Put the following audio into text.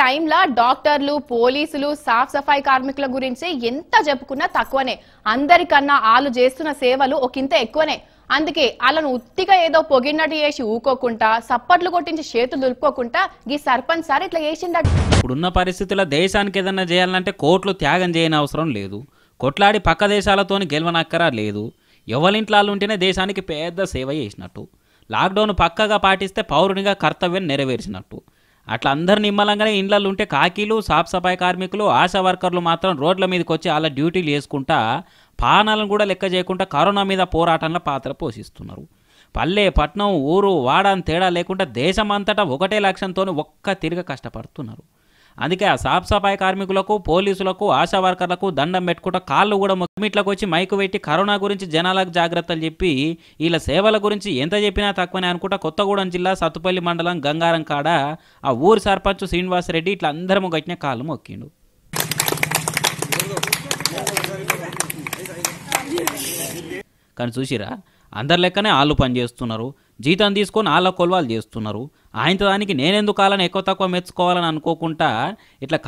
టైంలో డాక్టర్లు పోలీసులు సాఫ్ సఫాయి కార్మికుల గురించి ఎంత చెప్పుకున్నా తక్కువనే అందరికన్నా వాళ్ళు చేస్తున్న సేవలు ఒకంత ఎక్కువనే అందుకే వాళ్ళను ఉత్తిగా ఏదో పొగిన్నట్టు చేసి ఊకోకుండా సప్పట్లు కొట్టించి చేతులు దులుపుకోకుండా ఈ సర్పంచ్ సార్ ఇట్లా చేసిందట ఇప్పుడున్న పరిస్థితుల్లో దేశానికి ఏదన్నా చేయాలంటే కోట్లు త్యాగం చేయని అవసరం లేదు కొట్లాడి పక్క దేశాలతో గెలవనక్కరా లేదు ఎవరింట్లాలు ఉంటేనే దేశానికి పెద్ద సేవ చేసినట్టు లాక్డౌన్ పక్కగా పాటిస్తే పౌరునిగా కర్తవ్యం నెరవేర్చినట్టు అట్లా అందరు నిమ్మలంగానే ఇండ్లలో ఉంటే కాకీలు సాఫ్ సఫాయి కార్మికులు ఆశా వర్కర్లు మాత్రం రోడ్ల మీదకి వచ్చి వాళ్ళ డ్యూటీలు వేసుకుంటా పానాలను కూడా లెక్క చేయకుండా కరోనా మీద పోరాటంలో పాత్ర పోషిస్తున్నారు పల్లె పట్నం ఊరు వాడని తేడా లేకుండా దేశమంతటా ఒకటే లక్ష్యంతో ఒక్క తిరిగి కష్టపడుతున్నారు అందుకే ఆ సాఫ్ సఫాయి కార్మికులకు పోలీసులకు ఆశా వర్కర్లకు దండం పెట్టుకుంటా కాళ్ళు కూడా ముఖమిట్లకు వచ్చి మైకు పెట్టి కరోనా గురించి జనాలకు జాగ్రత్తలు చెప్పి వీళ్ళ సేవల గురించి ఎంత చెప్పినా తక్కువనే అనుకుంటా కొత్తగూడెం జిల్లా సత్తుపల్లి మండలం గంగారం కాడ ఆ ఊరు సర్పంచ్ శ్రీనివాసరెడ్డి ఇట్లా అందరము గట్టిన కాళ్ళు మొక్కిండు కానీ చూసిరా అందరి లెక్కనే వాళ్ళు పనిచేస్తున్నారు జీతం తీసుకొని వాళ్ళ కొలువాలు చేస్తున్నారు ఆయన దానికి నేనెందుకు కాలని ఎక్కువ తక్కువ మెచ్చుకోవాలని అనుకోకుండా ఇట్లా